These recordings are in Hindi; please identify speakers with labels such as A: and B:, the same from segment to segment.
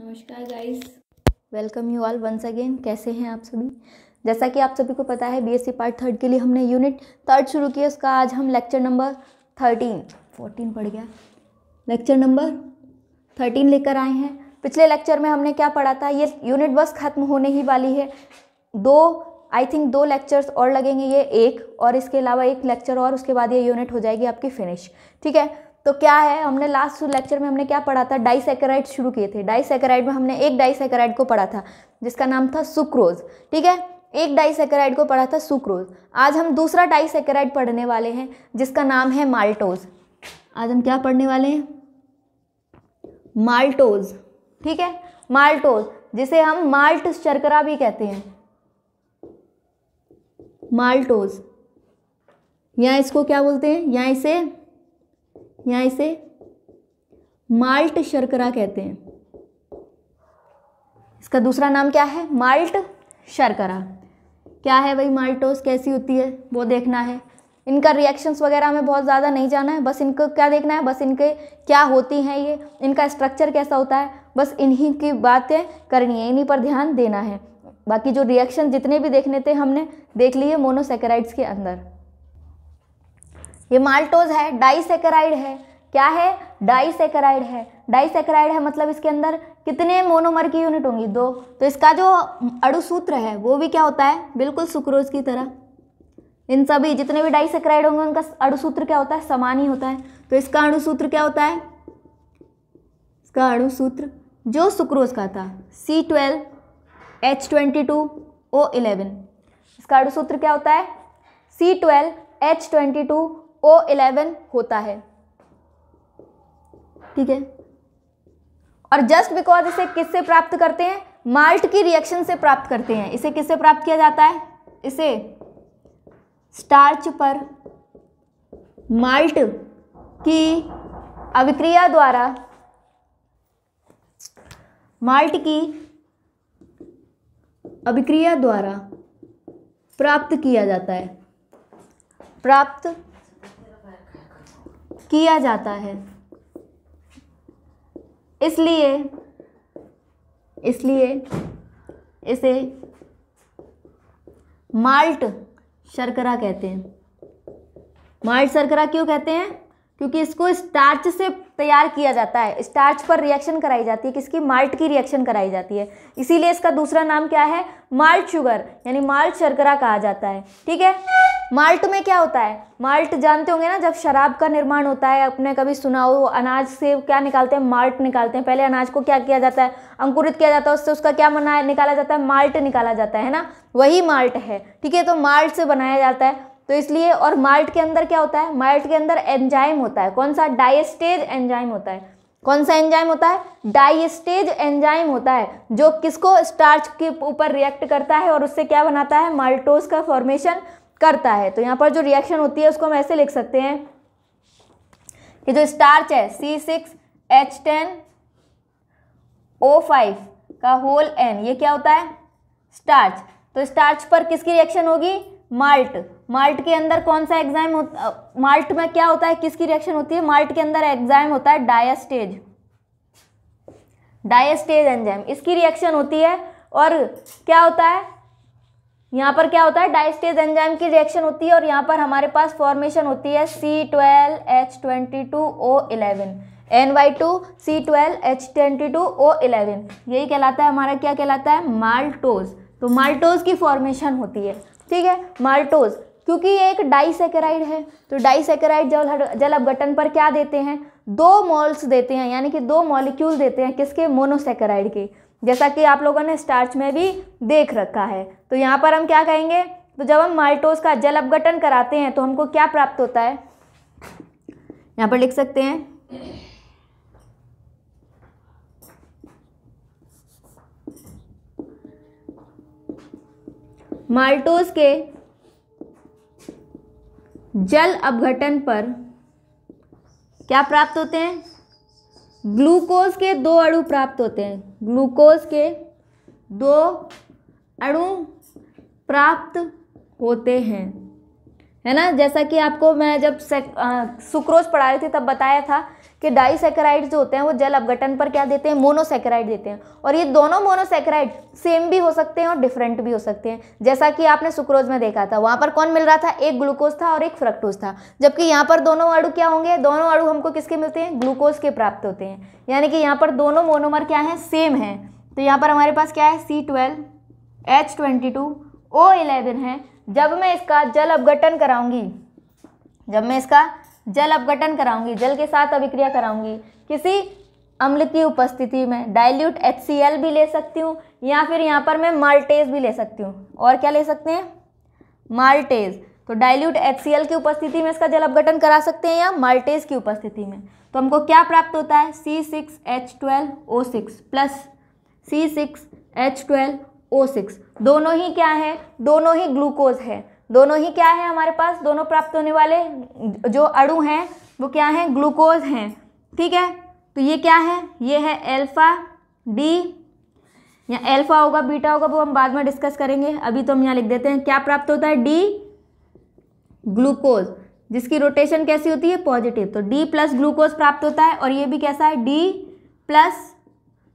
A: नमस्कार guys welcome you all once again कैसे हैं आप सभी जैसा कि आप सभी को पता है बीएससी पार्ट थर्ड के लिए हमने यूनिट थर्ड शुरू किया उसका आज हम लेक्चर नंबर थर्टीन फोर्टीन पढ़ गया लेक्चर नंबर थर्टीन लेकर आए हैं पिछले लेक्चर में हमने क्या पढ़ा था ये यूनिट बस खत्म होने ही वाली है दो आई थिंक दो लेक्चर्स और लगेंगे ये एक और इसके अलावा एक लेक्चर और उसके बाद ये यूनिट हो जाएगी आपकी फिनिश ठीक है तो क्या है हमने लास्ट लेक्चर में हमने क्या पढ़ा था डाइसेकेराइड शुरू किए थे डाइसेकेराइड में हमने एक डाइसेकेराइड को पढ़ा था जिसका नाम था सुक्रोज ठीक है एक डाइसेकेराइड को पढ़ा था सुक्रोज आज हम दूसरा डाइसेकेराइड पढ़ने वाले हैं जिसका नाम है माल्टोज आज हम क्या पढ़ने वाले हैं माल्टोज ठीक है माल्टोज जिसे हम माल्ट शर्करा भी कहते हैं माल्टोज या इसको क्या बोलते हैं या इसे यहाँ इसे माल्ट शर्करा कहते हैं इसका दूसरा नाम क्या है माल्ट शर्करा क्या है भाई माल्टोस कैसी होती है वो देखना है इनका रिएक्शंस वगैरह हमें बहुत ज़्यादा नहीं जाना है बस इनको क्या देखना है बस इनके क्या होती हैं ये इनका स्ट्रक्चर कैसा होता है बस इन्हीं की बातें करनी है इन्हीं पर ध्यान देना है बाकी जो रिएक्शन जितने भी देखने थे हमने देख लिए मोनोसेकेराइड्स के अंदर ये माल्टोज है डाइसेकेराइड है क्या है डाइसेकेराइड है डाइसेकेराइड है मतलब इसके अंदर कितने मोनोमर की यूनिट होंगी दो तो इसका जो अड़ुसूत्र है वो भी क्या होता है बिल्कुल सुक्रोज की तरह इन सभी जितने भी डाइसेक्राइड होंगे उनका अड़ुसूत्र क्या होता है समान ही होता है तो इसका अड़ुसूत्र क्या होता है इसका अड़ुसूत्र जो सुक्रोज का था C twelve H twenty two O eleven इसका अड़ुसूत्र क्या होता है C twelve H twenty two O eleven होता है ठीक है और जस्ट बिकॉज इसे किससे प्राप्त करते हैं माल्ट की रिएक्शन से प्राप्त करते हैं इसे किससे प्राप्त किया जाता है इसे स्टार्च पर माल्ट की अभिक्रिया द्वारा माल्ट की अभिक्रिया द्वारा प्राप्त किया जाता है प्राप्त किया जाता है इसलिए इसलिए इसे माल्ट शर्करा कहते हैं माल्ट शर्करा क्यों कहते हैं क्योंकि इसको स्टार्च से तैयार किया जाता है स्टार्च पर रिएक्शन कराई जाती है किसकी माल्ट की रिएक्शन कराई जाती है इसीलिए इसका दूसरा नाम क्या है माल्ट शुगर यानी माल्ट शर्करा कहा जाता है ठीक है माल्ट में क्या होता है माल्ट जानते होंगे ना जब शराब का निर्माण होता है अपने कभी सुना हो अनाज से क्या निकालते हैं माल्ट निकालते हैं पहले अनाज को क्या किया जाता है अंकुरित किया जाता है उससे उसका क्या बना निकाला जाता है माल्ट निकाला जाता है ना वही माल्ट है ठीक है तो माल्ट से बनाया जाता है तो इसलिए और माल्ट के अंदर क्या होता है माल्ट के अंदर एंजाइम होता है कौन सा डाइस्टेज एंजाइम होता है कौन सा एंजाइम होता है डाइस्टेज एंजाइम होता है जो किसको स्टार्च के ऊपर रिएक्ट करता है और उससे क्या बनाता है माल्टोज का फॉर्मेशन करता है तो यहाँ पर जो रिएक्शन होती है उसको हम ऐसे लिख सकते हैं कि जो स्टार्च है C six H ten O five का होल एन ये क्या होता है स्टार्च तो स्टार्च पर किसकी रिएक्शन होगी माल्ट माल्ट के अंदर कौन सा एग्जाम होता माल्ट में क्या होता है किसकी रिएक्शन होती है माल्ट के अंदर एग्जाम होता है डायस्टेज डायस्टेज एंजाइम इसकी रिएक्शन होती है और क्या होता है यहाँ पर क्या होता है डायस्टेज एंजाइम की रिएक्शन होती है और यहाँ पर हमारे पास फॉर्मेशन होती है C twelve H twenty two O eleven N Y two C twelve H twenty two O eleven यही कहलाता है हमारा क्या कहलाता है माल्टोज तो माल्टोज की फॉर्मेशन होती है ठीक है माल्टोज क्योंकि ये एक डाइसेकेराइड है तो डाइसेकेराइड जल जल अपघटन पर क्या देते हैं दो मोल्स देते हैं यानी कि दो मॉलिक्यूल देते हैं किसके मोनोसेकेराइड के जैसा कि आप लोगों ने स्टार्च में भी देख रखा है तो यहाँ पर हम क्या कहेंगे तो जब हम माल्टोज का जल अपघटन कराते हैं तो हमको क्या प्राप्त होता है यहाँ पर लिख सकते हैं माल्टोज के जल अपघटन पर क्या प्राप्त होते हैं ग्लूकोज के दो अणु प्राप्त होते हैं ग्लूकोज के दो अणु प्राप्त होते हैं है ना जैसा कि आपको मैं जब सुक्रोज पढ़ा रही थी तब बताया था कि सेक्राइड जो होते हैं वो जल अपघटन पर क्या देते हैं मोनोसेक्राइड देते हैं और ये दोनों मोनोसेक्राइड सेम भी हो सकते हैं और डिफरेंट भी हो सकते हैं जैसा कि आपने सुक्रोज में देखा था वहाँ पर कौन मिल रहा था एक ग्लूकोज था और एक फ्रक्टोज था जबकि यहाँ पर दोनों अड़ू क्या होंगे दोनों अड़ू हमको किसके मिलते हैं ग्लूकोज के प्राप्त होते हैं यानी कि यहाँ पर दोनों मोनोमर क्या हैं सेम हैं तो यहाँ पर हमारे पास क्या है C twelve H twenty two O eleven है जब मैं इसका जल अपघटन कराऊंगी जब मैं इसका जल अपघटन कराऊंगी जल के साथ अभिक्रिया कराऊंगी किसी अम्ल की उपस्थिति में डाइल्यूट एच भी ले सकती हूँ या फिर यहाँ पर मैं माल्टेज भी ले सकती हूँ और क्या ले सकते हैं माल्टेज तो डाइल्यूट एच की उपस्थिति में इसका जल अपघटन करा सकते हैं या माल्टेज की उपस्थिति में तो हमको क्या प्राप्त होता है C six H twelve O six plus C six H twelve O six दोनों ही क्या है दोनों ही ग्लूकोज है दोनों ही क्या है हमारे पास दोनों प्राप्त होने वाले जो अणु हैं वो क्या हैं ग्लूकोज हैं ठीक है तो ये क्या है ये है एल्फ़ा डी या एल्फ़ा होगा बीटा होगा वो हम बाद में डिस्कस करेंगे अभी तो हम यहाँ लिख देते हैं क्या प्राप्त होता है डी ग्लूकोज जिसकी रोटेशन कैसी होती है पॉजिटिव तो डी प्लस ग्लूकोज प्राप्त होता है और ये भी कैसा है डी प्लस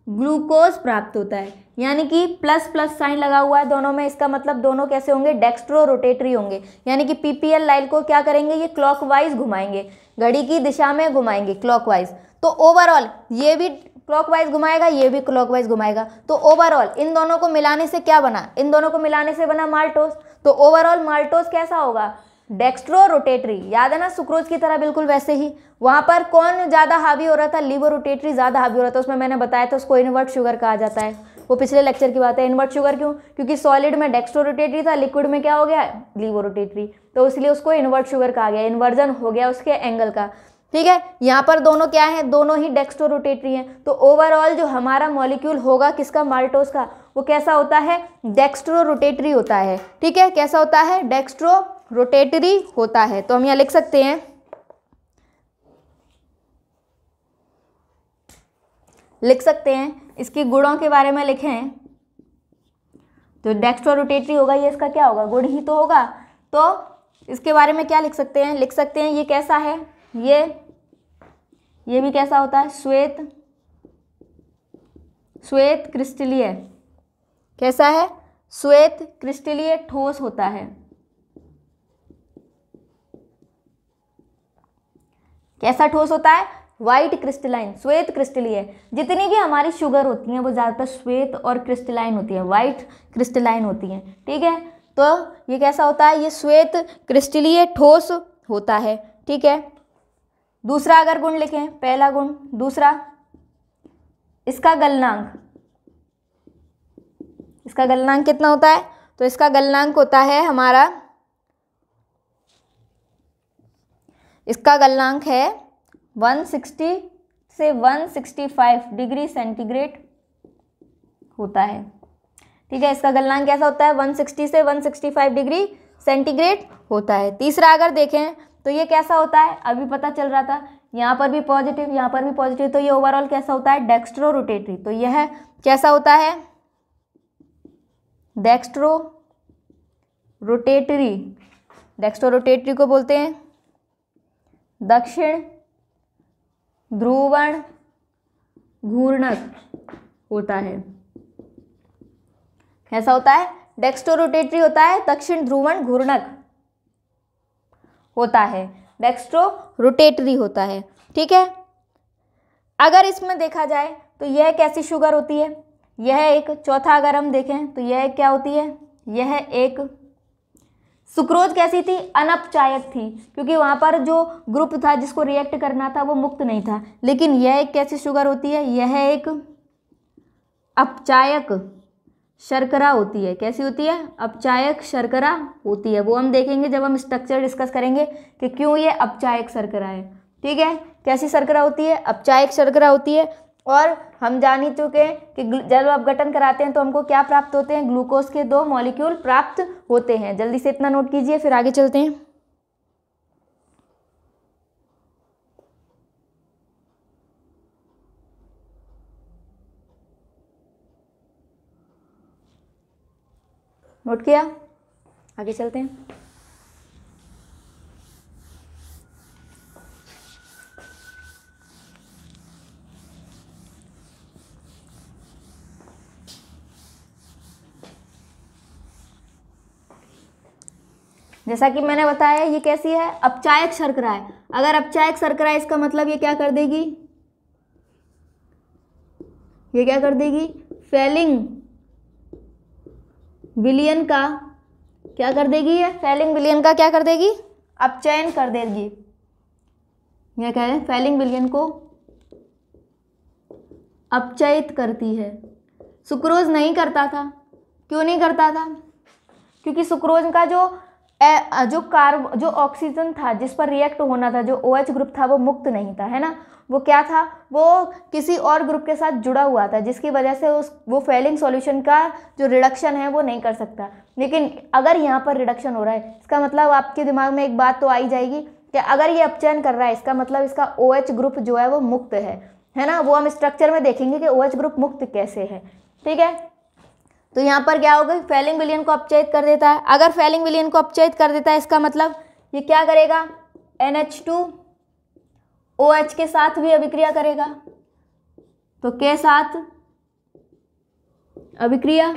A: ग्लूकोज प्राप्त होता है यानी कि प्लस प्लस साइन लगा हुआ है दोनों में इसका मतलब दोनों कैसे होंगे डेक्स्ट्रो रोटेटरी होंगे यानी कि पीपीएल लाइल को क्या करेंगे ये क्लॉकवाइज घुमाएंगे घड़ी की दिशा में घुमाएंगे क्लॉकवाइज तो ओवरऑल ये भी क्लॉकवाइज घुमाएगा ये भी क्लॉकवाइज घुमाएगा तो ओवरऑल इन दोनों को मिलाने से क्या बना इन दोनों को मिलाने से बना माल्टोस तो ओवरऑल माल्टोस कैसा होगा डेक्स्ट्रो रोटेटरी याद है ना सुक्रोज की तरह बिल्कुल वैसे ही वहाँ पर कौन ज़्यादा हावी हो रहा था लीवर रोटेटरी ज़्यादा हावी हो रहा था उसमें मैंने बताया था उसको इन्वर्ट शुगर कहा जाता है वो पिछले लेक्चर की बात है इनवर्ट शुगर क्यों क्योंकि सॉलिड में रोटेटरी था लिक्विड में क्या हो गया रोटेटरी तो इसलिए उसको इन्वर्ट शुगर कहा गया इन्वर्जन हो गया उसके एंगल का ठीक है यहाँ पर दोनों क्या है दोनों ही रोटेटरी हैं तो ओवरऑल जो हमारा मॉलिक्यूल होगा किसका माल्टोस का वो कैसा होता है रोटेटरी होता है ठीक है कैसा होता है डेक्स्ट्रो रोटेटरी होता है तो हम यहाँ लिख सकते हैं लिख सकते हैं इसके गुणों के बारे में लिखें तो डेक्स्ट्रो रोटेटरी होगा ये इसका क्या होगा गुण ही तो होगा तो इसके बारे में क्या लिख सकते हैं लिख सकते हैं ये कैसा है ये ये भी कैसा होता है श्वेत श्वेत क्रिस्टलीय कैसा है श्वेत क्रिस्टलीय ठोस होता है कैसा ठोस होता है वाइट क्रिस्टलाइन श्वेत क्रिस्टलीय जितनी भी हमारी शुगर होती हैं वो ज़्यादातर श्वेत और क्रिस्टलाइन होती है व्हाइट क्रिस्टलाइन होती हैं ठीक है तो ये कैसा होता है ये श्वेत क्रिस्टलीय ठोस होता है ठीक है दूसरा अगर गुण लिखें पहला गुण दूसरा इसका गलनांक इसका गलनांक कितना होता है तो इसका गलनांक होता है हमारा इसका गलनांक है 160 से 165 डिग्री सेंटीग्रेड होता है ठीक है इसका गलनांक कैसा होता है 160 से 165 डिग्री सेंटीग्रेड होता है तीसरा अगर देखें तो ये कैसा होता है अभी पता चल रहा था यहाँ पर भी पॉजिटिव यहाँ पर भी पॉजिटिव तो ये ओवरऑल कैसा होता है डेक्स्ट्रो रोटेटरी तो यह कैसा होता है डेक्स्ट्रो रोटेटरी डेक्स्ट्रो रोटेटरी को बोलते हैं दक्षिण ध्रुवण घूर्णक होता है कैसा होता है रोटेटरी होता है दक्षिण ध्रुवण घूर्णक होता है डेक्स्ट्रो रोटेटरी होता है ठीक है अगर इसमें देखा जाए तो यह कैसी शुगर होती है यह एक चौथा अगर हम देखें तो यह क्या होती है यह एक सुक्रोज कैसी थी अनपचायक थी क्योंकि वहाँ पर जो ग्रुप था जिसको रिएक्ट करना था वो मुक्त नहीं था लेकिन यह एक कैसी शुगर होती है यह एक अपचायक शर्करा होती है कैसी होती है अपचायक शर्करा होती है वो हम देखेंगे जब हम स्ट्रक्चर डिस्कस करेंगे कि क्यों ये अपचायक शर्करा है ठीक है कैसी शर्करा होती है अपचायक शर्करा होती है और हम जान ही चुके हैं कि जब अपघटन कराते हैं तो हमको क्या प्राप्त होते हैं ग्लूकोज के दो मॉलिक्यूल प्राप्त होते हैं जल्दी से इतना नोट कीजिए फिर आगे चलते हैं नोट किया आगे चलते हैं जैसा कि मैंने बताया ये कैसी है अपचायक शर्करा है अगर अपचायक शर्करा इसका मतलब ये क्या कर देगी ये क्या कर देगी फेलिंग विलियन का क्या कर देगी ये फेलिंग विलियन का क्या कर देगी अपचयन कर देगी यह कह रहे हैं फेलिंग विलियन को अपचयित करती है सुक्रोज नहीं करता था क्यों नहीं करता था क्योंकि सुक्रोज का जो ए, जो कार्ब जो ऑक्सीजन था जिस पर रिएक्ट होना था जो ओ OH ग्रुप था वो मुक्त नहीं था है ना वो क्या था वो किसी और ग्रुप के साथ जुड़ा हुआ था जिसकी वजह से उस वो फेलिंग सॉल्यूशन का जो रिडक्शन है वो नहीं कर सकता लेकिन अगर यहाँ पर रिडक्शन हो रहा है इसका मतलब आपके दिमाग में एक बात तो आई जाएगी कि अगर ये अपचयन कर रहा है इसका मतलब इसका ओ OH ग्रुप जो है वो मुक्त है है ना वो हम स्ट्रक्चर में देखेंगे कि ओ OH ग्रुप मुक्त कैसे है ठीक है तो यहाँ पर क्या होगा फेलिंग विलियन को अपचयित कर देता है अगर फेलिंग विलियन को अपचयित कर देता है इसका मतलब ये क्या करेगा N H two O H के साथ भी अभिक्रिया करेगा तो के साथ अभिक्रिया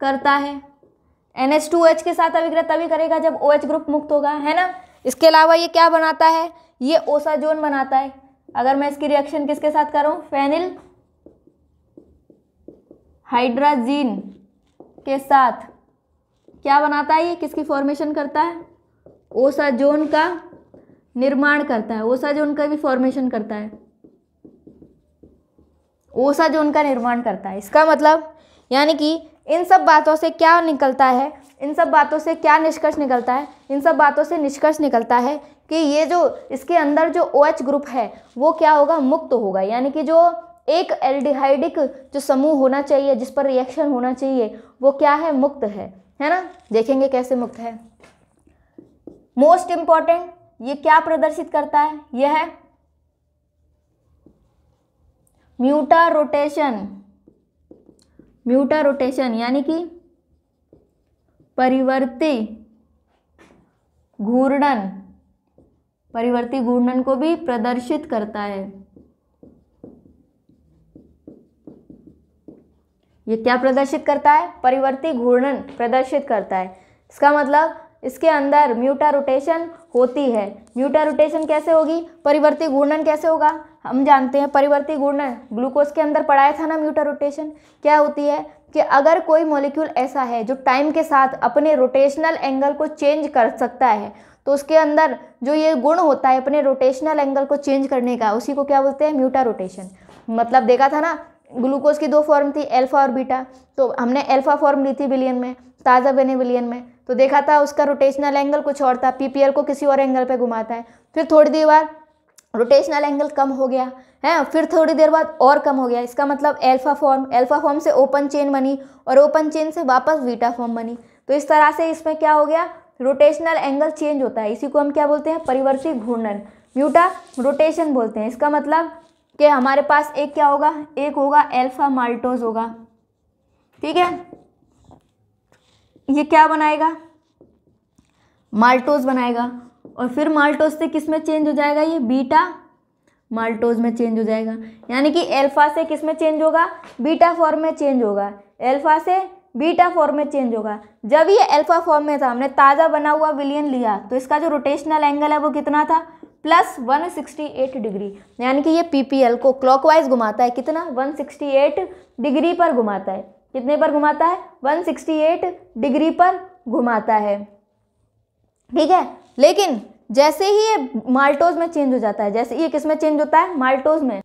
A: करता है एन एच टू एच के साथ अभिक्रिया तभी करेगा जब ओ OH एच ग्रुप मुक्त होगा है ना इसके अलावा ये क्या बनाता है ये ओसाजोन बनाता है अगर मैं इसकी रिएक्शन किसके साथ करूँ फेनिल हाइड्राजीन के साथ क्या बनाता है ये किसकी फॉर्मेशन करता है ओसाजोन का निर्माण करता है ओसाजोन का भी फॉर्मेशन करता है ओसाजोन का निर्माण करता है इसका मतलब यानी कि इन सब बातों से क्या निकलता है इन सब बातों से क्या निष्कर्ष निकलता है इन सब बातों से निष्कर्ष निकलता है कि ये जो इसके अंदर जो ओ OH ग्रुप है वो क्या होगा मुक्त होगा यानी कि जो एक एल्डिहाइडिक जो समूह होना चाहिए जिस पर रिएक्शन होना चाहिए वो क्या है मुक्त है है ना देखेंगे कैसे मुक्त है मोस्ट इंपॉर्टेंट ये क्या प्रदर्शित करता है यह है म्यूटा रोटेशन म्यूटा रोटेशन यानी कि परिवर्ती घूर्णन परिवर्ती घूर्णन को भी प्रदर्शित करता है ये क्या प्रदर्शित करता है परिवर्ती घूर्णन प्रदर्शित करता है इसका मतलब इसके अंदर म्यूटा रोटेशन होती है म्यूटा रोटेशन कैसे होगी परिवर्ती घूर्णन कैसे होगा हम जानते हैं परिवर्ती घूर्णन ग्लूकोज के अंदर पढ़ाया था ना म्यूटा रोटेशन क्या होती है कि अगर कोई मॉलिक्यूल ऐसा है जो टाइम के साथ अपने रोटेशनल एंगल को चेंज कर सकता है तो उसके अंदर जो ये गुण होता है अपने रोटेशनल एंगल को चेंज करने का उसी को क्या बोलते हैं म्यूटा रोटेशन मतलब देखा था ना ग्लूकोज की दो फॉर्म थी एल्फ़ा और बीटा तो हमने एल्फा फॉर्म ली थी विलियन में ताज़ा बने विलियन में तो देखा था उसका रोटेशनल एंगल कुछ और था पीपीएल को किसी और एंगल पे घुमाता है फिर थोड़ी देर बाद रोटेशनल एंगल कम हो गया है फिर थोड़ी देर बाद और कम हो गया इसका मतलब एल्फा फॉर्म एल्फा फॉर्म से ओपन चेन बनी और ओपन चेन से वापस वीटा फॉर्म बनी तो इस तरह से इसमें क्या हो गया रोटेशनल एंगल चेंज होता है इसी को हम क्या बोलते हैं परिवर्ती घूर्णन म्यूटा रोटेशन बोलते हैं इसका मतलब कि हमारे पास एक क्या होगा एक होगा एल्फा माल्टोज होगा ठीक है ये क्या बनाएगा माल्टोज बनाएगा और फिर माल्टोज से किस में चेंज हो जाएगा ये बीटा माल्टोज में चेंज हो जाएगा यानी कि एल्फा से किस में चेंज होगा बीटा फॉर्म में चेंज होगा एल्फा से बीटा फॉर्म में चेंज होगा जब ये अल्फा फॉर्म में था हमने ताज़ा बना हुआ विलियन लिया तो इसका जो रोटेशनल एंगल है वो कितना था प्लस 168 डिग्री यानी कि ये पीपीएल को क्लॉकवाइज घुमाता है कितना 168 डिग्री पर घुमाता है कितने पर घुमाता है 168 डिग्री पर घुमाता है ठीक है लेकिन जैसे ही ये माल्टोज में चेंज हो जाता है जैसे ये किस में चेंज होता है माल्टोज में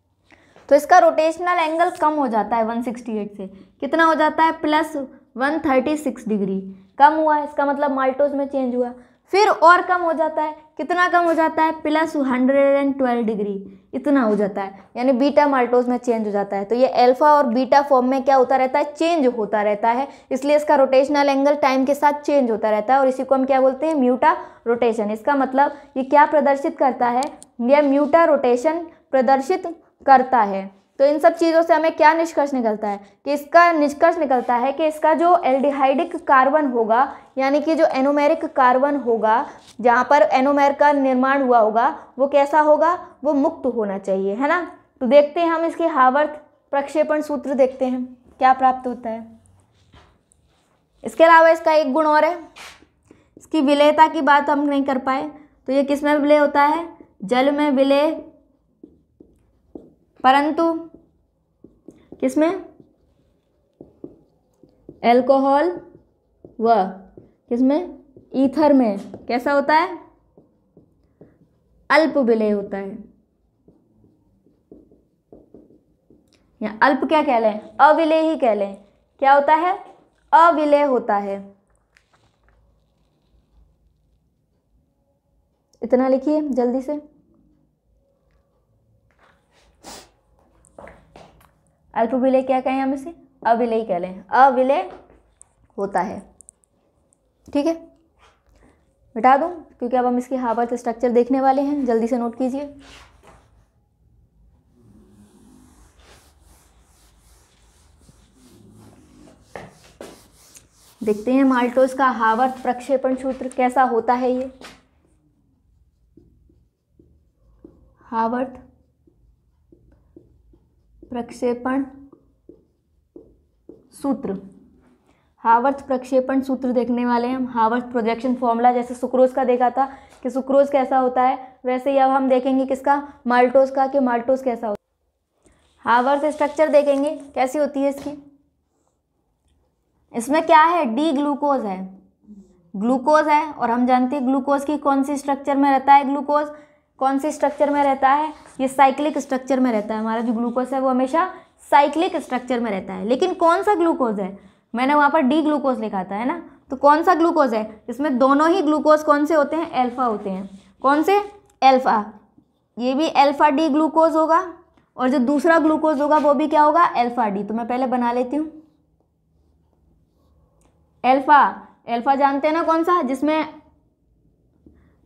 A: तो इसका रोटेशनल एंगल कम हो जाता है 168 से कितना हो जाता है प्लस 136 डिग्री कम हुआ इसका मतलब माल्टोज में चेंज हुआ फिर और कम हो जाता है कितना कम हो जाता है plus hundred and twelve degree इतना हो जाता है यानी बीटा माल्टोज में चेंज हो जाता है तो ये अल्फा और बीटा फॉर्म में क्या होता रहता है चेंज होता रहता है इसलिए इसका रोटेशनल एंगल टाइम के साथ चेंज होता रहता है और इसी को हम क्या बोलते हैं म्यूटा रोटेशन इसका मतलब ये क्या प्रदर्शित करता है यह म्यूटा रोटेशन प्रदर्शित करता है तो इन सब चीज़ों से हमें क्या निष्कर्ष निकलता है कि इसका निष्कर्ष निकलता है कि इसका जो एल्डिहाइडिक कार्बन होगा यानी कि जो एनोमेरिक कार्बन होगा जहाँ पर एनोमेर का निर्माण हुआ होगा वो कैसा होगा वो मुक्त होना चाहिए है ना तो देखते हैं हम इसके हावर्थ प्रक्षेपण सूत्र देखते हैं क्या प्राप्त होता है इसके अलावा इसका एक गुण और है इसकी विलयता की बात हम नहीं कर पाए तो ये किस में विलय होता है जल में विलय परंतु किसमें एल्कोहल व किसमें ईथर में कैसा होता है अल्प विलय होता है या अल्प क्या कह लें अविलय ही कह लें क्या होता है अविलय होता है इतना लिखिए जल्दी से अल्प विलय क्या कहें हम इसे अविलय कह लें अविलय होता है ठीक है मिटा दूं क्योंकि अब हम इसके हावर्थ स्ट्रक्चर देखने वाले हैं जल्दी से नोट कीजिए देखते हैं माल्टोज का हावर्थ प्रक्षेपण सूत्र कैसा होता है ये हावर्थ प्रक्षेपण सूत्र हावर्थ प्रक्षेपण सूत्र देखने वाले हैं हम हावर्थ प्रोजेक्शन फॉर्मूला जैसे सुक्रोज का देखा था कि सुक्रोज कैसा होता है वैसे ही अब हम देखेंगे किसका माल्टोज का कि माल्टोज कैसा होता है हावर्थ स्ट्रक्चर देखेंगे कैसी होती है इसकी इसमें क्या है डी ग्लूकोज है ग्लूकोज है और हम जानते हैं ग्लूकोज की कौन सी स्ट्रक्चर में रहता है ग्लूकोज कौन से स्ट्रक्चर में रहता है ये साइक्लिक स्ट्रक्चर में रहता है हमारा जो ग्लूकोज है वो हमेशा साइक्लिक स्ट्रक्चर में रहता है लेकिन कौन सा ग्लूकोज है मैंने वहाँ पर डी ग्लूकोज लिखा था है ना तो कौन सा ग्लूकोज है इसमें दोनों ही ग्लूकोज कौन से होते हैं एल्फ़ा होते हैं कौन से एल्फ़ा ये भी एल्फ़ा डी ग्लूकोज होगा और जो दूसरा ग्लूकोज होगा वो भी क्या होगा एल्फ़ा डी तो मैं पहले बना लेती हूँ एल्फ़ा एल्फ़ा जानते हैं ना कौन सा जिसमें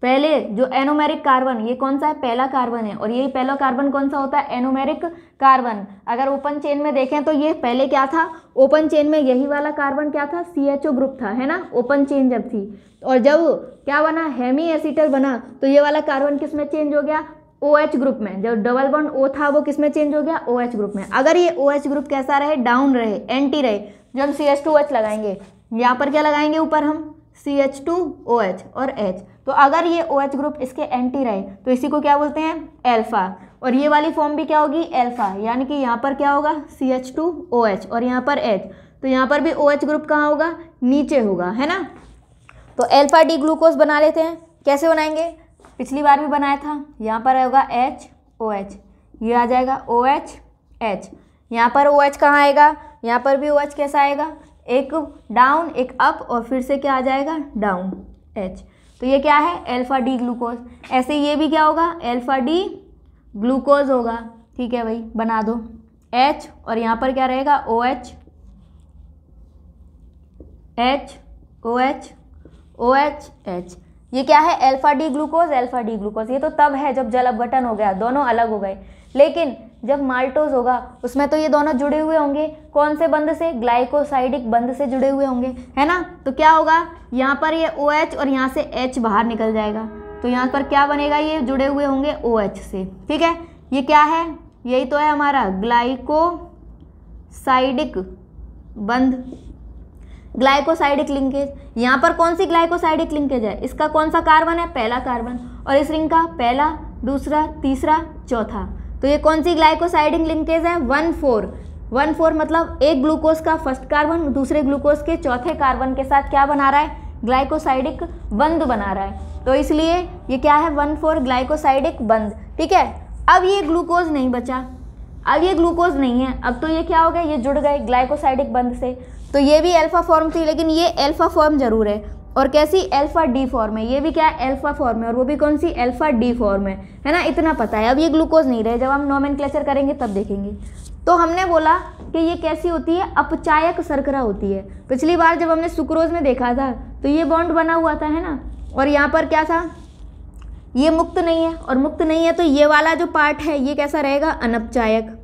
A: पहले जो एनोमेरिक कार्बन ये कौन सा है पहला कार्बन है और ये पहला कार्बन कौन सा होता है एनोमेरिक कार्बन अगर ओपन चेन में देखें तो ये पहले क्या था ओपन चेन में यही वाला कार्बन क्या था सी एच ओ ग्रुप था है ना ओपन चेन जब थी और जब क्या बना हेमी एसिटल बना तो ये वाला कार्बन किस में चेंज हो गया ओ एच ग्रुप में जब डबल बॉन्ड ओ था वो किस में चेंज हो गया ओ एच ग्रुप में अगर ये ओ एच ग्रुप कैसा रहे डाउन रहे एंटी रहे जो हम सी एच टू एच लगाएंगे यहाँ पर क्या लगाएंगे ऊपर हम C H two O H और एच तो अगर ये ओ एच ग्रुप इसके एंटी रहे तो इसी को क्या बोलते हैं एल्फ़ा और ये वाली फॉर्म भी क्या होगी एल्फ़ा यानी कि यहाँ पर क्या होगा C H two O H और यहाँ पर एच तो यहाँ पर भी ओ एच ग्रुप कहाँ होगा नीचे होगा है ना तो एल्फ़ा डी ग्लूकोज बना लेते हैं कैसे बनाएंगे पिछली बार भी बनाया था यहाँ पर होगा एच ओ एच ये आ जाएगा ओ एच एच यहाँ पर ओ एच कहाँ आएगा यहाँ पर भी ओ एच कैसा आएगा एक डाउन एक अप और फिर से क्या आ जाएगा डाउन एच तो ये क्या है एल्फ़ा डी ग्लूकोज ऐसे ये भी क्या होगा एल्फ़ा डी ग्लूकोज होगा ठीक है भाई बना दो एच और यहाँ पर क्या रहेगा O H H O H O H H ये क्या है alpha D glucose alpha D glucose ये तो तब है जब जल अपघटन हो गया दोनों अलग हो गए लेकिन जब माल्टोज होगा उसमें तो ये दोनों जुड़े हुए होंगे कौन से बंद से ग्लाइकोसाइडिक बंद से जुड़े हुए होंगे है ना तो क्या होगा यहाँ पर ये ओ OH और यहाँ से एच बाहर निकल जाएगा तो यहाँ पर क्या बनेगा ये जुड़े हुए होंगे ओ OH से ठीक है ये क्या है यही तो है हमारा ग्लाइकोसाइडिक बंद ग्लाइकोसाइडिक लिंकेज यहाँ पर कौन सी ग्लाइकोसाइडिक लिंकेज है इसका कौन सा कार्बन है पहला कार्बन और इस रिंग का पहला दूसरा तीसरा चौथा तो ये कौन सी ग्लाइकोसाइडिंग लिंकेज है वन फोर वन फोर मतलब एक ग्लूकोज का फर्स्ट कार्बन दूसरे ग्लूकोज के चौथे कार्बन के साथ क्या बना रहा है ग्लाइकोसाइडिक बंद बना रहा है तो इसलिए ये क्या है वन फोर ग्लाइकोसाइडिक बंद ठीक है अब ये ग्लूकोज नहीं बचा अब ये ग्लूकोज नहीं है अब तो ये क्या हो गया ये जुड़ गए ग्लाइकोसाइडिक बंद से तो ये भी अल्फा फॉर्म थी लेकिन ये अल्फा फॉर्म जरूर है और कैसी एल्फा डी फॉर्म है ये भी क्या है एल्फा फॉर्म है और वो भी कौन सी एल्फा डी फॉर्म है है ना इतना पता है अब ये ग्लूकोज नहीं रहे जब हम नॉमन करेंगे तब देखेंगे तो हमने बोला कि ये कैसी होती है अपचायक सरकरा होती है पिछली बार जब हमने सुक्रोज में देखा था तो ये बॉन्ड बना हुआ था है ना और यहाँ पर क्या था ये मुक्त नहीं है और मुक्त नहीं है तो ये वाला जो पार्ट है ये कैसा रहेगा अनपचायक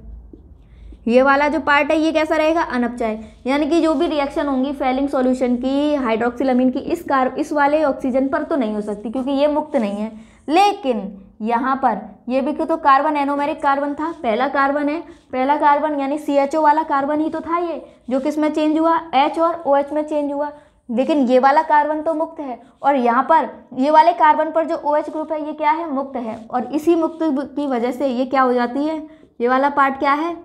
A: ये वाला जो पार्ट है ये कैसा रहेगा अनपचाय यानी कि जो भी रिएक्शन होंगी फेलिंग सॉल्यूशन की हाइड्रोक्सिलमिन की इस कार इस वाले ऑक्सीजन पर तो नहीं हो सकती क्योंकि ये मुक्त नहीं है लेकिन यहाँ पर ये भी क्यों तो कार्बन एनोमेरिक कार्बन था पहला कार्बन है पहला कार्बन यानी सी वाला कार्बन ही तो था ये जो किस में चेंज हुआ एच और ओ OH में चेंज हुआ लेकिन ये वाला कार्बन तो मुक्त है और यहाँ पर ये वाले कार्बन पर जो ओ OH ग्रुप है ये क्या है मुक्त है और इसी मुक्त की वजह से ये क्या हो जाती है ये वाला पार्ट क्या है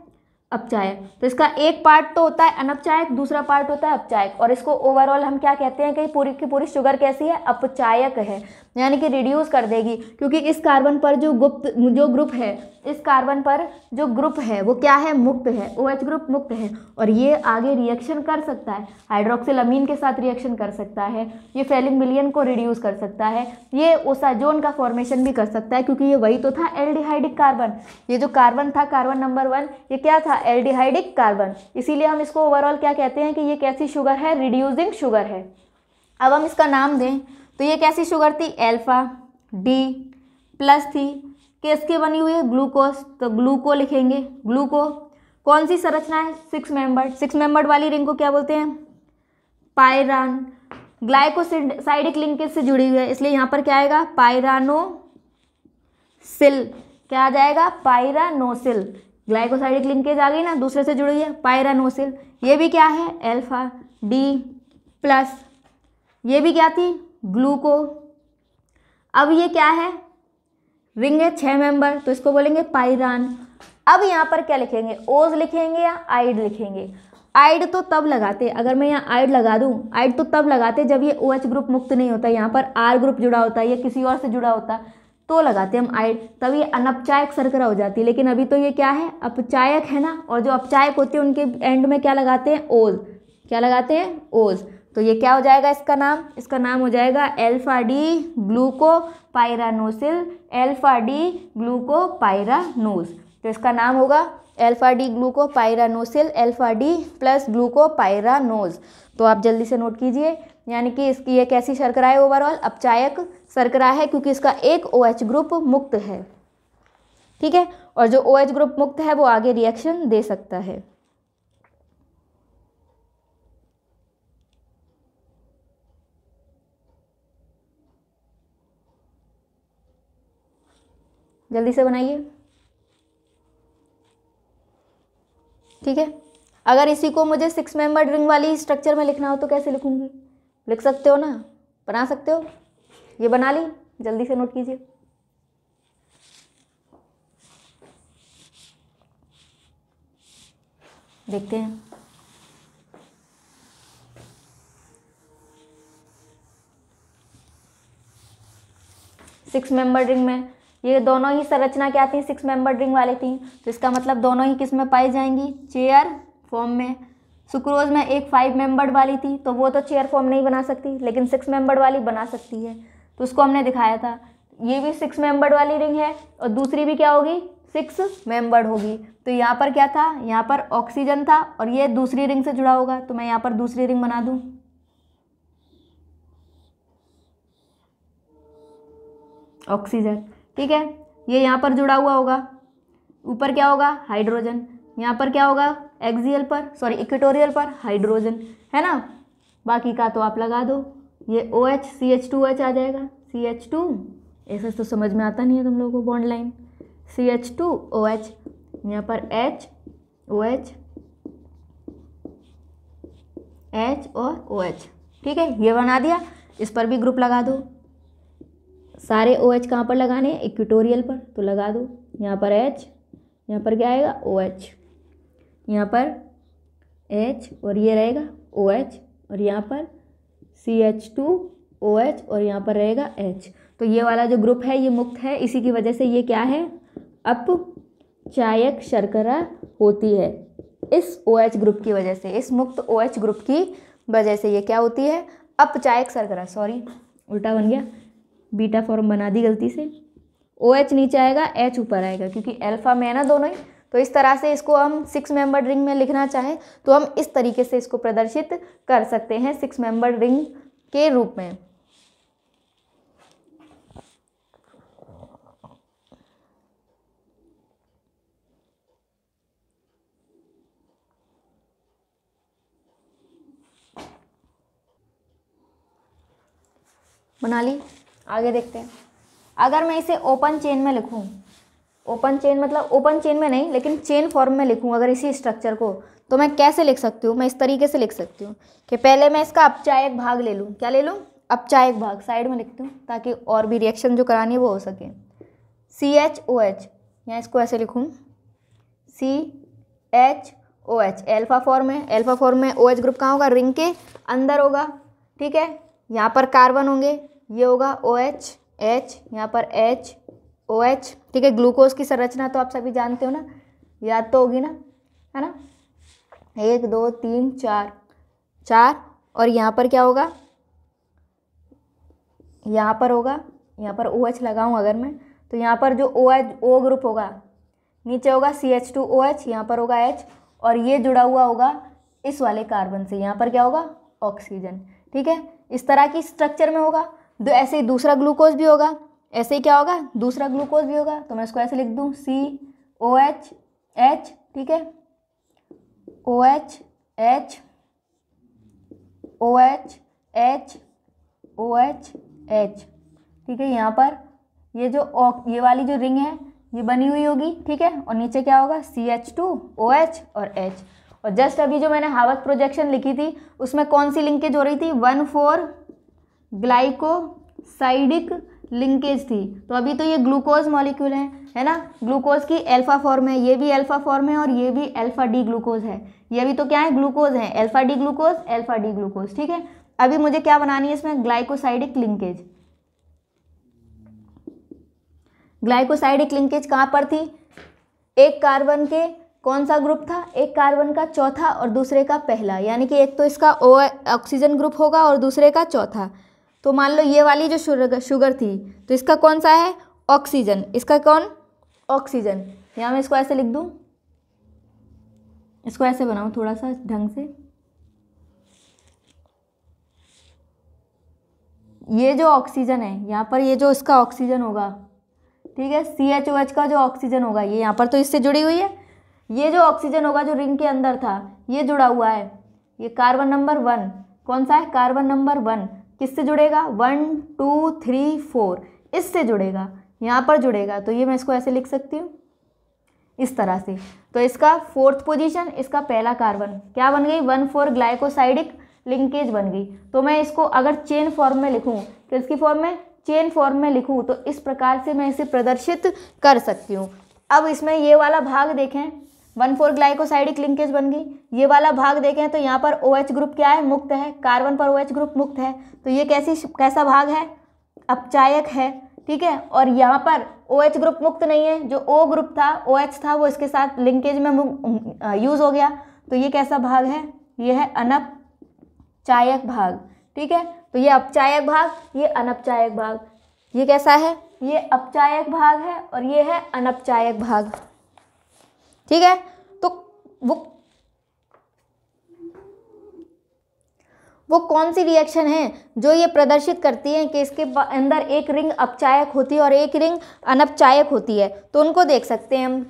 A: अपचायक तो इसका एक पार्ट तो होता है अनपचायक दूसरा पार्ट होता है अपचायक और इसको ओवरऑल हम क्या कहते हैं कि पूरी की पूरी शुगर कैसी है अपचायक है यानी कि रिड्यूस कर देगी क्योंकि इस कार्बन पर जो गुप्त जो ग्रुप है इस कार्बन पर जो ग्रुप है वो क्या है मुक्त है ओ OH ग्रुप मुक्त है और ये आगे रिएक्शन कर सकता है हाइड्रोक्सिल अमीन के साथ रिएक्शन कर सकता है ये फेलिंग मिलियन को रिड्यूस कर सकता है ये ओसाजोन का फॉर्मेशन भी कर सकता है क्योंकि ये वही तो था एल्डिहाइडिक कार्बन ये जो कार्बन था कार्बन नंबर वन ये क्या था एल्डिहाइडिक कार्बन इसीलिए हम इसको ओवरऑल क्या कहते हैं कि ये कैसी शुगर है रिड्यूजिंग शुगर है अब हम इसका नाम दें तो ये कैसी शुगर थी एल्फ़ा डी प्लस थी किसके बनी हुई है ग्लूकोज तो ग्लूको लिखेंगे ग्लूको कौन सी संरचना है सिक्स मेंबर सिक्स मेंबर्ड वाली रिंग को क्या बोलते हैं पायरान ग्लाइकोसिड साइडिक लिंक से जुड़ी हुई है इसलिए यहाँ पर क्या आएगा पायरानो सिल क्या आ जाएगा पायरानोसिल ग्लाइकोसाइडिक लिंकेज आ गई ना दूसरे से जुड़ी है पायरानोसिल ये भी क्या है एल्फा डी प्लस ये भी क्या थी ग्लूको अब ये क्या है रिंग है छः मेंबर तो इसको बोलेंगे पाइरान अब यहाँ पर क्या लिखेंगे ओज लिखेंगे या आइड लिखेंगे आइड तो तब लगाते अगर मैं यहाँ आइड लगा दूँ आइड तो तब लगाते जब ये ओ OH एच ग्रुप मुक्त नहीं होता यहाँ पर आर ग्रुप जुड़ा होता है या किसी और से जुड़ा होता तो लगाते हम आइड तब ये अनपचायक सरकरा हो जाती है लेकिन अभी तो ये क्या है अपचायक है ना और जो अपचायक होते हैं उनके एंड में क्या लगाते हैं ओज क्या लगाते हैं ओज तो ये क्या हो जाएगा इसका नाम इसका नाम हो जाएगा alpha D glucopyranosyl alpha D glucopyranose तो इसका नाम होगा alpha D glucopyranosyl alpha D plus glucopyranose तो आप जल्दी से नोट कीजिए यानी कि इसकी ये कैसी शर्करा है ओवरऑल अपचायक शर्करा है क्योंकि इसका एक ओ OH ग्रुप मुक्त है ठीक है और जो ओ OH ग्रुप मुक्त है वो आगे रिएक्शन दे सकता है जल्दी से बनाइए ठीक है अगर इसी को मुझे सिक्स मेंबर रिंग वाली स्ट्रक्चर में लिखना हो तो कैसे लिखूंगी लिख सकते हो ना बना सकते हो ये बना ली जल्दी से नोट कीजिए देखते हैं सिक्स मेंबर रिंग में ये दोनों ही संरचना क्या थी सिक्स मेंबर रिंग वाली थी तो इसका मतलब दोनों ही किस में पाई जाएंगी चेयर फॉर्म में सुक्रोज में एक फाइव मेंबर वाली थी तो वो तो चेयर फॉर्म नहीं बना सकती लेकिन सिक्स मेंबर वाली बना सकती है तो उसको हमने दिखाया था ये भी सिक्स मेंबर वाली रिंग है और दूसरी भी क्या होगी सिक्स मेंबर होगी तो यहाँ पर क्या था यहाँ पर ऑक्सीजन था और ये दूसरी रिंग से जुड़ा होगा तो मैं यहाँ पर दूसरी रिंग बना दूँ ऑक्सीजन ठीक है ये यहाँ पर जुड़ा हुआ होगा ऊपर क्या होगा हाइड्रोजन यहाँ पर क्या होगा एक्जियल पर सॉरी इक्वेटोरियल पर हाइड्रोजन है ना बाकी का तो आप लगा दो ये O H C H two H आ जाएगा सी एच टू ऐसा तो समझ में आता नहीं है तुम लोगों को bond line C H two O H यहाँ पर एच ओ एच एच और ओ एच ठीक है ये बना दिया इस पर भी ग्रुप लगा दो सारे ओ OH कहाँ पर लगाने हैं इक्विटोरियल पर तो लगा दो यहाँ पर एच यहाँ पर क्या आएगा ओ एच यहाँ पर एच और ये रहेगा ओ एच और यहाँ पर C H two O H और यहाँ पर रहेगा एच तो ये वाला जो ग्रुप है ये मुक्त है इसी की वजह से ये क्या है अपचायक शर्करा होती है इस ओ OH ग्रुप की वजह से इस मुक्त ओ OH ग्रुप की वजह से ये क्या होती है अपचायक शर्करा सॉरी उल्टा बन गया बीटा फॉर्म बना दी गलती से ओ OH नीचे आएगा एच ऊपर आएगा क्योंकि एल्फा में है ना दोनों ही तो इस तरह से इसको हम सिक्स मेंबर रिंग में लिखना चाहें तो हम इस तरीके से इसको प्रदर्शित कर सकते हैं सिक्स मेंबर रिंग के रूप में ली आगे देखते हैं अगर मैं इसे ओपन चेन में लिखूँ ओपन चेन मतलब ओपन चेन में नहीं लेकिन चेन फॉर्म में लिखूँ अगर इसी स्ट्रक्चर को तो मैं कैसे लिख सकती हूँ मैं इस तरीके से लिख सकती हूँ कि पहले मैं इसका अपचायक भाग ले लूँ क्या ले लूँ अपचायक भाग साइड में लिखती हूँ ताकि और भी रिएक्शन जो करानी है वो हो सके सी एच ओ एच या इसको ऐसे लिखूँ C H O H alpha form है एल्फ़ा फॉर्म में ओ एच ग्रुप कहाँ होगा रिंग के अंदर होगा ठीक है यहाँ पर कार्बन होंगे ये होगा ओ एच एच यहाँ पर एच ओ एच ठीक है ग्लूकोज की संरचना तो आप सभी जानते हो ना याद तो होगी ना है ना एक दो तीन चार चार और यहाँ पर क्या होगा यहाँ पर होगा यहाँ पर ओ एच लगाऊँ अगर मैं तो यहाँ पर जो ओ एच ओ ग्रुप होगा नीचे होगा C H two O H यहाँ पर होगा एच और ये जुड़ा हुआ होगा इस वाले कार्बन से यहाँ पर क्या होगा ऑक्सीजन ठीक है इस तरह की स्ट्रक्चर में होगा तो ऐसे ही दूसरा ग्लूकोज भी होगा ऐसे ही क्या होगा दूसरा ग्लूकोज भी होगा तो मैं इसको ऐसे लिख दूँ सी ओ एच एच ठीक है O H H O H H O H H ठीक है यहाँ पर ये जो ओ ये वाली जो रिंग है ये बनी हुई होगी ठीक है और नीचे क्या होगा C H two O H और एच और जस्ट अभी जो मैंने हावस प्रोजेक्शन लिखी थी उसमें कौन सी लिंकेज हो रही थी वन फोर ग्लाइकोसाइडिक लिंकेज थी तो अभी तो ये ग्लूकोज मॉलिक्यूल है है ना ग्लूकोज की अल्फा फॉर्म है ये भी अल्फा फॉर्म है और ये भी अल्फा डी ग्लूकोज है ये भी तो क्या है ग्लूकोज है alpha D glucose alpha D glucose ठीक है अभी मुझे क्या बनानी है इसमें ग्लाइकोसाइडिक लिंकेज ग्लाइकोसाइडिक लिंकेज कहाँ पर थी एक कार्बन के कौन सा ग्रुप था एक कार्बन का चौथा और दूसरे का पहला यानी कि एक तो इसका ओ ऑक्सीजन ग्रुप होगा और दूसरे का चौथा तो मान लो ये वाली जो शुगर शुगर थी तो इसका कौन सा है ऑक्सीजन इसका कौन ऑक्सीजन यहाँ मैं इसको ऐसे लिख दूँ इसको ऐसे बनाऊँ थोड़ा सा ढंग से ये जो ऑक्सीजन है यहाँ पर ये जो इसका ऑक्सीजन होगा ठीक है सी एच ओ एच का जो ऑक्सीजन होगा ये यहाँ पर तो इससे जुड़ी हुई है ये जो ऑक्सीजन होगा जो रिंग के अंदर था ये जुड़ा हुआ है ये कार्बन नंबर वन कौन सा है कार्बन नंबर वन किससे जुड़ेगा वन टू थ्री फोर इससे जुड़ेगा यहाँ पर जुड़ेगा तो ये मैं इसको ऐसे लिख सकती हूँ इस तरह से तो इसका फोर्थ पोजीशन इसका पहला कार्बन क्या बन गई वन फोर ग्लाइकोसाइडिक लिंकेज बन गई तो मैं इसको अगर चेन फॉर्म में लिखूँ किसकी तो फॉर्म में चेन फॉर्म में लिखूँ तो इस प्रकार से मैं इसे प्रदर्शित कर सकती हूँ अब इसमें ये वाला भाग देखें वन फोर ग्लाइकोसाइडिक लिंकेज बन गई ये वाला भाग देखें तो यहाँ पर ओ OH ग्रुप क्या है मुक्त है कार्बन पर ओ OH ग्रुप मुक्त है तो ये कैसी कैसा भाग है अपचायक है ठीक है और यहाँ पर ओ OH ग्रुप मुक्त नहीं है जो ओ ग्रुप था ओ OH था वो इसके साथ लिंकेज में यूज़ हो गया तो ये कैसा भाग है ये है अनपचायक भाग ठीक है तो ये अपचायक भाग ये अनपचायक भाग ये कैसा है ये अपचायक भाग है और ये है अनपचायक भाग ठीक है तो वो वो कौन सी रिएक्शन है जो ये प्रदर्शित करती है कि इसके अंदर एक रिंग अपचायक होती है और एक रिंग अनपचायक होती है तो उनको देख सकते हैं हम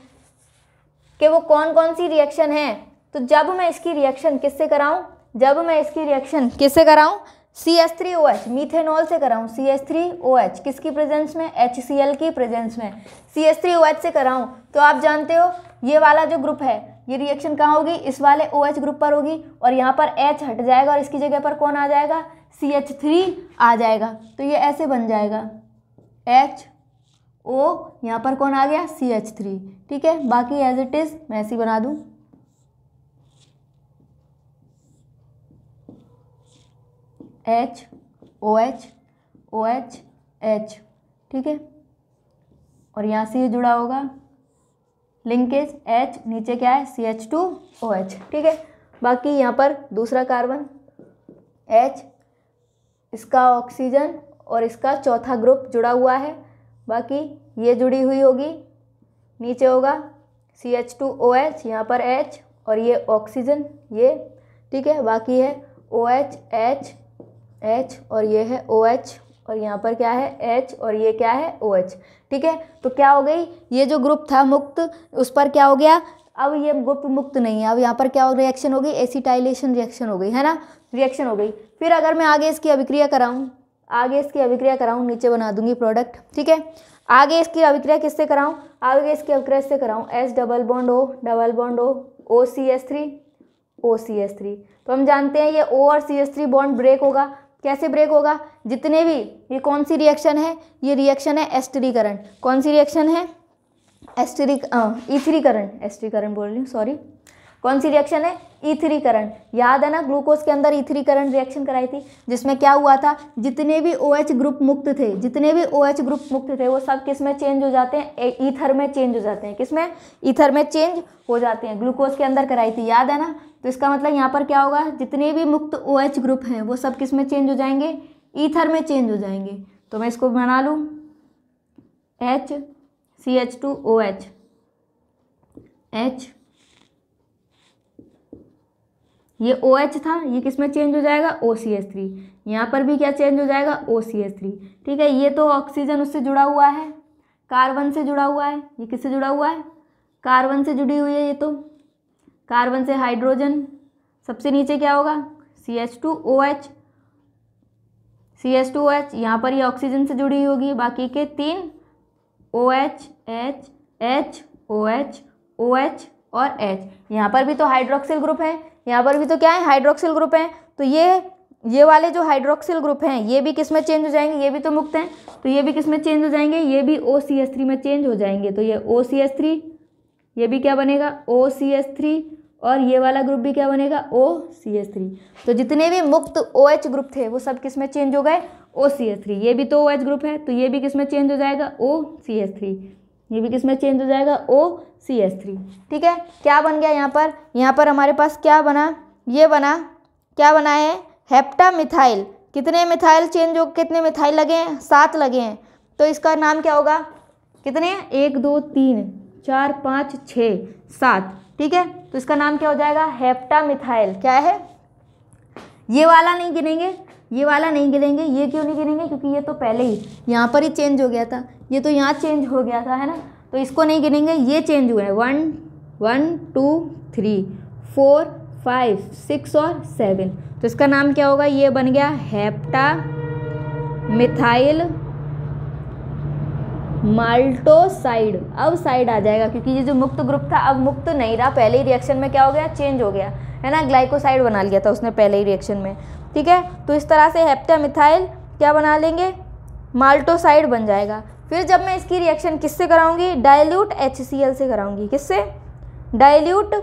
A: कि वो कौन कौन सी रिएक्शन है तो जब मैं इसकी रिएक्शन किससे कराऊं जब मैं इसकी रिएक्शन किससे कराऊं C S three O H methanol से कराऊं C S three O H किसकी प्रेजेंस में एच सी एल की प्रेजेंस में C S three O H से कराऊं तो आप जानते हो ये वाला जो ग्रुप है ये रिएक्शन कहाँ होगी इस वाले ओ OH ग्रुप पर होगी और यहाँ पर एच हट जाएगा और इसकी जगह पर कौन आ जाएगा सी एच थ्री आ जाएगा तो ये ऐसे बन जाएगा एच ओ यहाँ पर कौन आ गया सी एच थ्री ठीक है बाकी एज इट इज़ मैं ऐसी बना दूँ H O H O H H ठीक है और यहाँ से ये जुड़ा होगा लिंकेज एच नीचे क्या है C H two O H ठीक है बाकी यहाँ पर दूसरा कार्बन एच इसका ऑक्सीजन और इसका चौथा ग्रुप जुड़ा हुआ है बाकी ये जुड़ी हुई होगी नीचे होगा C H two O H यहाँ पर एच और ये ऑक्सीजन ये ठीक है बाकी है ओ एच एच एच और ये है ओ OH, एच और यहाँ पर क्या है एच और ये क्या है ओ OH, एच ठीक है तो क्या हो गई ये जो ग्रुप था मुक्त उस पर क्या हो गया अब ये ग्रुप मुक्त नहीं है अब यहाँ पर क्या रिएक्शन हो गई एसिटाइलेशन रिएक्शन हो गई है ना रिएक्शन हो गई फिर अगर मैं आगे इसकी अभिक्रिया कराऊँ आगे इसकी अभिक्रिया कराऊँ नीचे बना दूंगी प्रोडक्ट ठीक है आगे इसकी अभिक्रिया किससे कराऊँ आगे इसकी अभिक्रिया से कराऊँ S double bond O double bond O O C S three O C S three तो हम जानते हैं ये ओ और C S three bond break होगा कैसे ब्रेक होगा जितने भी ये कौन सी रिएक्शन है ये रिएक्शन है एस्टरीकरण कौन सी रिएक्शन है एस्टरी ईथरीकरण एस्टरीकरण बोल रही हूँ सॉरी कौन सी रिएक्शन है ईथरीकरण e याद है ना ग्लूकोज के अंदर ईथरीकरण e रिएक्शन कराई थी जिसमें क्या हुआ था जितने भी ओ OH ग्रुप मुक्त थे जितने भी ओ OH ग्रुप मुक्त थे वो सब किस में चेंज हो जाते हैं ईथर में चेंज हो जाते हैं किसमें ईथर में चेंज हो जाते हैं ग्लूकोज के अंदर कराई थी याद है ना तो इसका मतलब यहाँ पर क्या होगा जितने भी मुक्त ओ OH ग्रुप हैं वो सब किस में चेंज हो जाएंगे ईथर में चेंज हो जाएंगे तो मैं इसको बना लूँ H C H two O H H ये ओ OH था ये किस में चेंज हो जाएगा ओ सी एस थ्री यहाँ पर भी क्या चेंज हो जाएगा ओ सी एस थ्री ठीक है ये तो ऑक्सीजन उससे जुड़ा हुआ है कार्बन से जुड़ा हुआ है ये किससे जुड़ा हुआ है कार्बन से जुड़ी हुई है ये तो कार्बन से हाइड्रोजन सबसे नीचे क्या होगा C H two O H C S two O H यहाँ पर ये ऑक्सीजन से जुड़ी होगी बाकी के तीन O H H H O H O H और एच यहाँ पर भी तो हाइड्रोक्सिल ग्रुप है यहाँ पर भी तो क्या है हाइड्रोक्सिल ग्रुप हैं तो ये ये वाले जो हाइड्रोक्सिल ग्रुप हैं ये भी किस में चेंज हो जाएंगे ये भी तो मुक्त हैं तो ये भी किस में चेंज हो जाएंगे ये भी ओ सी एस थ्री में चेंज हो जाएंगे तो ये ओ सी एस थ्री ये भी क्या बनेगा ओ सी एस थ्री और ये वाला ग्रुप भी क्या बनेगा ओ सी एस थ्री तो जितने भी मुक्त ओ एच ग्रुप थे वो सब किस में चेंज हो गए ओ सी एस थ्री ये भी तो ओ एच ग्रुप है तो ये भी किस में चेंज हो जाएगा ओ सी एस थ्री ये भी किस में चेंज हो जाएगा ओ सी एस थ्री ठीक है क्या बन गया यहाँ पर यहाँ पर हमारे पास क्या बना ये बना क्या बना है हेप्टा मिथाइल कितने मिथाइल चेंज हो कितने मिथाइल लगे हैं सात लगे हैं तो इसका नाम क्या होगा कितने एक दो तीन चार पाँच छ सात ठीक है तो इसका नाम क्या हो जाएगा हेप्टा मिथाइल क्या है ये वाला नहीं गिनेंगे ये वाला नहीं गिरेंगे ये क्यों नहीं गिरेंगे क्योंकि ये तो पहले ही यहाँ पर ही चेंज हो गया था ये तो यहाँ चेंज हो गया था है ना तो इसको नहीं गिरेंगे ये चेंज हुए हैं one one two three four five six और सेवन तो इसका नाम क्या होगा ये बन गया हेप्टा मिथाइल माल्टोसाइड अब साइड आ जाएगा क्योंकि ये जो मुक्त ग्रुप था अब मुक्त नहीं रहा पहले ही रिएक्शन में क्या हो गया चेंज हो गया है ना ग्लाइकोसाइड बना लिया था उसने पहले ही रिएक्शन में ठीक है तो इस तरह से हेप्टामिथाइल क्या बना लेंगे माल्टोसाइड बन जाएगा फिर जब मैं इसकी रिएक्शन किससे कराऊंगी डाइल्यूट एच से कराऊंगी किससे डाइल्यूट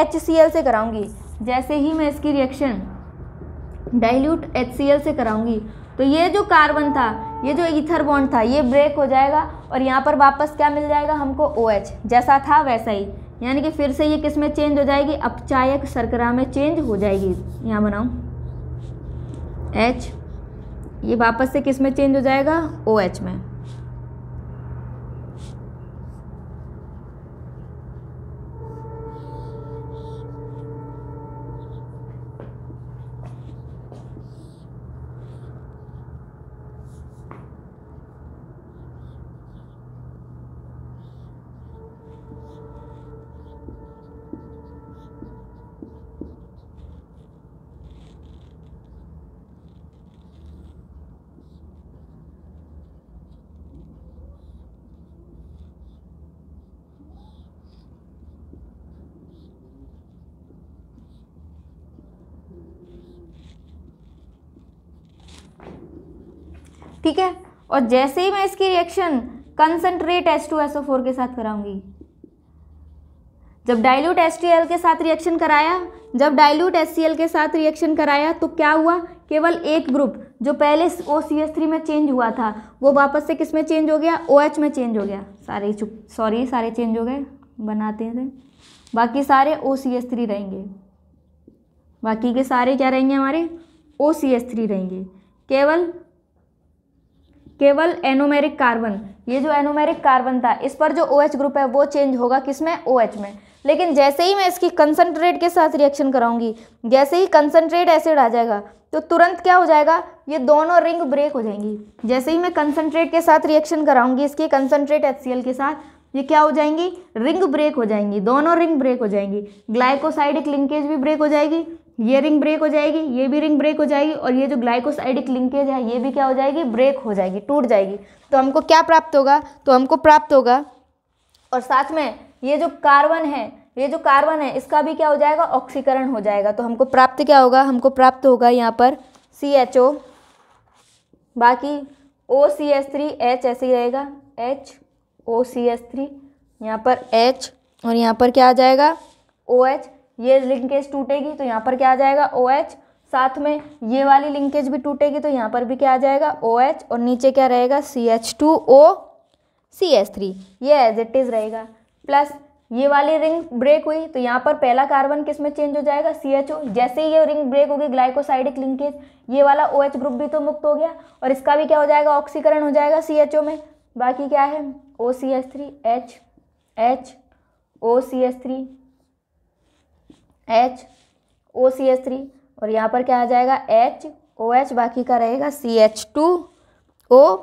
A: एच से कराऊंगी जैसे ही मैं इसकी रिएक्शन डाइल्यूट एच से कराऊंगी तो ये जो कार्बन था ये जो ईथर बॉन्ड था ये ब्रेक हो जाएगा और यहाँ पर वापस क्या मिल जाएगा हमको ओ OH, जैसा था वैसा ही यानी कि फिर से ये किस में चेंज हो जाएगी अपचायक सरकरा में चेंज हो जाएगी यहाँ बनाऊँ एच ये वापस से किस में चेंज हो जाएगा ओ OH एच में ठीक है और जैसे ही मैं इसकी reaction concentrate S two four के साथ कराऊंगी जब डाइल्यूट एल के साथ रिएक्शन कराया जब डाइल्यूट एल के साथ रिएक्शन कराया तो क्या हुआ केवल एक ग्रुप जो पहले ओ सी एस थ्री में चेंज हुआ था वो वापस से किस में चेंज हो गया ओ एच में चेंज हो गया सारे चुप सॉरी सारे चेंज हो गए बनाते हैं बाकी सारे ओ सी एस थ्री रहेंगे बाकी के सारे क्या रहेंगे हमारे ओ सी एस थ्री रहेंगे केवल केवल एनोमेरिक कार्बन ये जो एनोमेरिक कार्बन था इस पर जो ओ OH ग्रुप है वो चेंज होगा किस में ओ OH में लेकिन जैसे ही मैं इसकी कंसनट्रेट के साथ रिएक्शन कराऊंगी जैसे ही कंसनट्रेट एसिड आ जाएगा तो तुरंत क्या हो जाएगा ये दोनों रिंग ब्रेक हो जाएंगी जैसे ही मैं कंसनट्रेट के साथ रिएक्शन कराऊंगी इसके कंसनट्रेट एच के साथ ये क्या हो जाएंगी रिंग ब्रेक हो जाएंगी दोनों रिंग ब्रेक हो जाएंगी ग्लाइकोसाइडिक लिंकेज भी ब्रेक हो जाएगी ये रिंग ब्रेक हो जाएगी ये भी रिंग ब्रेक हो जाएगी और ये जो ग्लाइकोसाइडिक लिंकेज है ये भी क्या हो जाएगी ब्रेक हो जाएगी टूट जाएगी तो हमको क्या प्राप्त होगा तो हमको प्राप्त होगा और साथ में ये जो कार्बन है ये जो कार्बन है इसका भी क्या हो जाएगा ऑक्सीकरण हो जाएगा तो हमको प्राप्त क्या होगा हमको प्राप्त होगा यहाँ पर सी एच ओ बाकी O C S three H ऐसे ही रहेगा H O C S three यहाँ पर एच और यहाँ पर क्या आ जाएगा ओ OH, एच ये लिंकेज टूटेगी तो यहाँ पर क्या आ जाएगा ओ OH, साथ में ये वाली लिंकेज भी टूटेगी तो यहाँ पर भी क्या आ जाएगा ओ OH, और नीचे क्या रहेगा C H two O C H three ये एज इट इज़ रहेगा प्लस ये वाली रिंग ब्रेक हुई तो यहाँ पर पहला कार्बन किस में चेंज हो जाएगा सी एच ओ जैसे ही ये रिंग ब्रेक होगी ग्लाइकोसाइडिक लिंकेज ये वाला ओ OH ग्रुप भी तो मुक्त हो गया और इसका भी क्या हो जाएगा ऑक्सीकरण हो जाएगा सी एच ओ में बाकी क्या है O C H three H H O C H three H O C H three और यहाँ पर क्या आ जाएगा एच ओ एच बाकी का रहेगा C H two O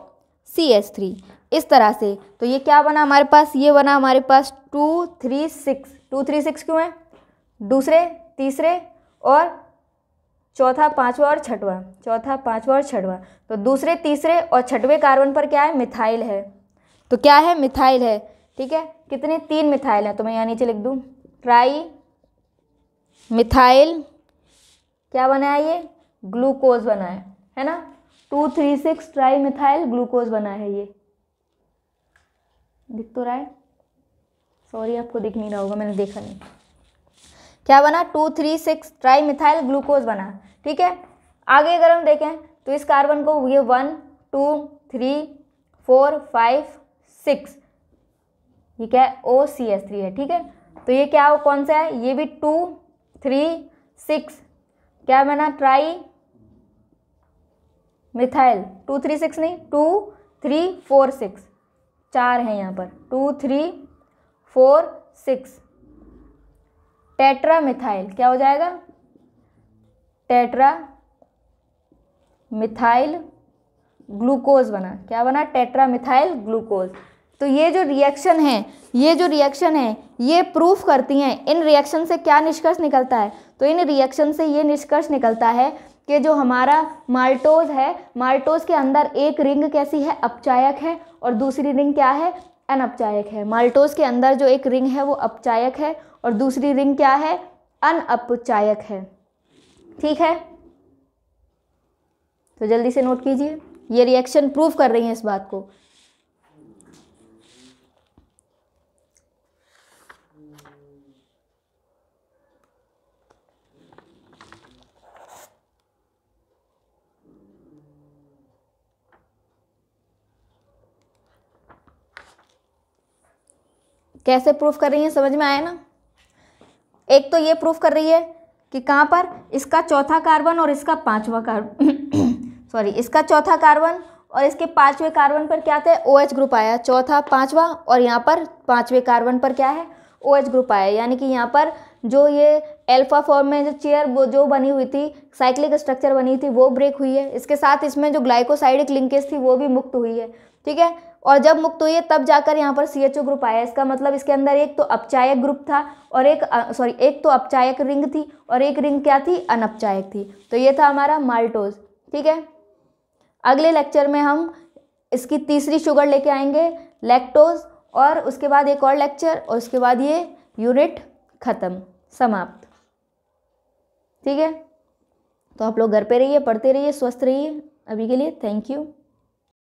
A: C H three इस तरह से तो ये क्या बना हमारे पास ये बना हमारे पास two three six two three six क्यों है दूसरे तीसरे और चौथा पांचवा और छठवा चौथा पांचवा और छठवा तो दूसरे तीसरे और छठवें कार्बन पर क्या है मिथाइल है तो क्या है मिथाइल है ठीक है कितने तीन मिथाइल हैं तो मैं यहाँ नीचे लिख दूँ ट्राई मिथाइल क्या बनाया ये ग्लूकोज बनाया है ना two three six tri methyl glucose बना है ये दिख तो रहा है सॉरी आपको दिख नहीं रहा होगा मैंने देखा नहीं क्या बना two three six tri methyl glucose बना ठीक है आगे अगर हम देखें तो इस कार्बन को ये one two three four five six ये क्या है ओ सी एस थ्री है ठीक है तो ये क्या हो कौन सा है ये भी टू थ्री सिक्स क्या बना tri methyl two three six नहीं टू थ्री फोर सिक्स चार हैं यहाँ पर two three four six tetra methyl क्या हो जाएगा टेट्रा मिथाइल ग्लूकोज बना क्या बना टेट्रा मिथाइल ग्लूकोज तो ये जो रिएक्शन है ये जो रिएक्शन है ये प्रूफ करती हैं इन रिएक्शन से क्या निष्कर्ष निकलता है तो इन रिएक्शन से ये निष्कर्ष निकलता है कि जो हमारा माल्टोज है माल्टोज के अंदर एक रिंग कैसी है अपचायक है और दूसरी रिंग क्या है अनअपचायक है माल्टोज के अंदर जो एक रिंग है वो अपचायक है और दूसरी रिंग क्या है अनअपचायक है ठीक है तो जल्दी से नोट कीजिए ये रिएक्शन प्रूव कर रही हैं इस बात को कैसे प्रूफ कर रही है समझ में आया ना एक तो ये प्रूफ कर रही है कि कहाँ पर इसका चौथा कार्बन और इसका पांचवा कार्बन सॉरी इसका चौथा कार्बन और इसके पांचवे कार्बन पर क्या थे ओ OH ग्रुप आया चौथा पांचवा और यहाँ पर पांचवे कार्बन पर क्या है ओ OH ग्रुप आया यानी कि यहाँ पर जो ये अल्फा फॉर्म में जो चेयर वो जो बनी हुई थी साइक्लिक स्ट्रक्चर बनी थी वो ब्रेक हुई है इसके साथ इसमें जो ग्लाइकोसाइडिक लिंकेज थी वो भी मुक्त हुई है ठीक है और जब मुक्त हुई है तब जाकर यहाँ पर सी एच ओ ग्रुप आया इसका मतलब इसके अंदर एक तो अपचायक ग्रुप था और एक सॉरी एक तो अपचायक रिंग थी और एक रिंग क्या थी अनपचायक थी तो ये था हमारा माल्टोज ठीक है अगले लेक्चर में हम इसकी तीसरी शुगर लेके आएंगे लैक्टोज और उसके बाद एक और लेक्चर और उसके बाद ये यूनिट ख़त्म समाप्त ठीक है तो आप लोग घर पे रहिए पढ़ते रहिए स्वस्थ रहिए अभी के लिए थैंक यू